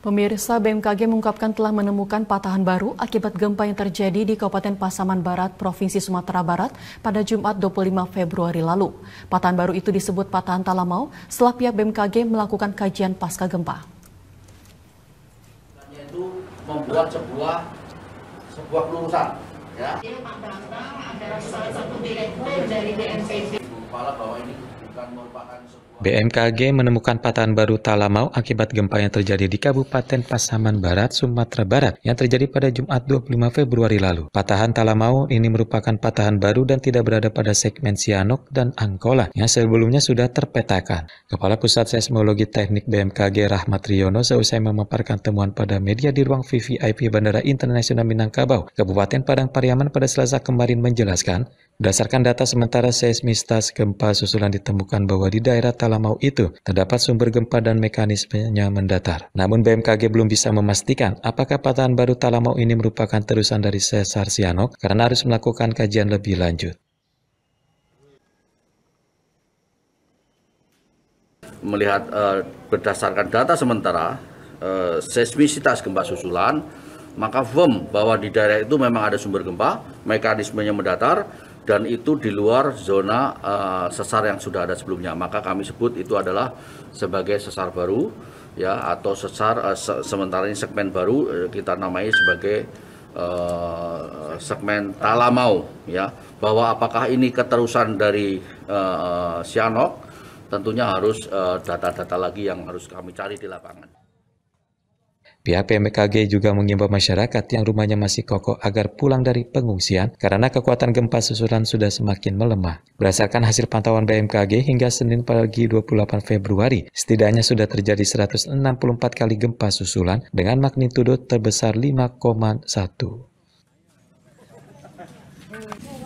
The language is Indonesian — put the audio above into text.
Pemirsa BMKG mengungkapkan telah menemukan patahan baru akibat gempa yang terjadi di Kabupaten Pasaman Barat, Provinsi Sumatera Barat pada Jumat 25 Februari lalu. Patahan baru itu disebut patahan Talamau setelah pihak BMKG melakukan kajian pasca gempa. Itu membuat sebuah sebuah pelurusan. Ya. Dia ada salah satu direktur dari BMKG. Kepala bahwa ini BMKG menemukan patahan baru Talamau akibat gempa yang terjadi di Kabupaten Pasaman Barat, Sumatera Barat yang terjadi pada Jumat 25 Februari lalu. Patahan Talamau ini merupakan patahan baru dan tidak berada pada segmen Sianok dan Angkola yang sebelumnya sudah terpetakan. Kepala Pusat Seismologi Teknik BMKG Rahmat Riono seusai memaparkan temuan pada media di ruang VVIP Bandara Internasional Minangkabau, Kabupaten Padang Pariaman pada Selasa kemarin menjelaskan, berdasarkan data sementara seismitas gempa susulan ditemukan menemukan bahwa di daerah Talamau itu terdapat sumber gempa dan mekanismenya mendatar. Namun BMKG belum bisa memastikan apakah patahan baru Talamau ini merupakan terusan dari sesar Sianok karena harus melakukan kajian lebih lanjut. Melihat eh, berdasarkan data sementara eh, seismisitas gempa susulan, maka firm bahwa di daerah itu memang ada sumber gempa, mekanismenya mendatar, dan itu di luar zona uh, sesar yang sudah ada sebelumnya. Maka kami sebut itu adalah sebagai sesar baru ya atau sesar uh, se sementara ini segmen baru uh, kita namai sebagai uh, segmen Talamau ya. Bahwa apakah ini keterusan dari uh, Sianok tentunya harus data-data uh, data -data lagi yang harus kami cari di lapangan. Pihak PMKG juga mengimbau masyarakat yang rumahnya masih kokoh agar pulang dari pengungsian karena kekuatan gempa susulan sudah semakin melemah. Berdasarkan hasil pantauan BMKG hingga Senin pagi 28 Februari, setidaknya sudah terjadi 164 kali gempa susulan dengan magnitudo terbesar 5,1.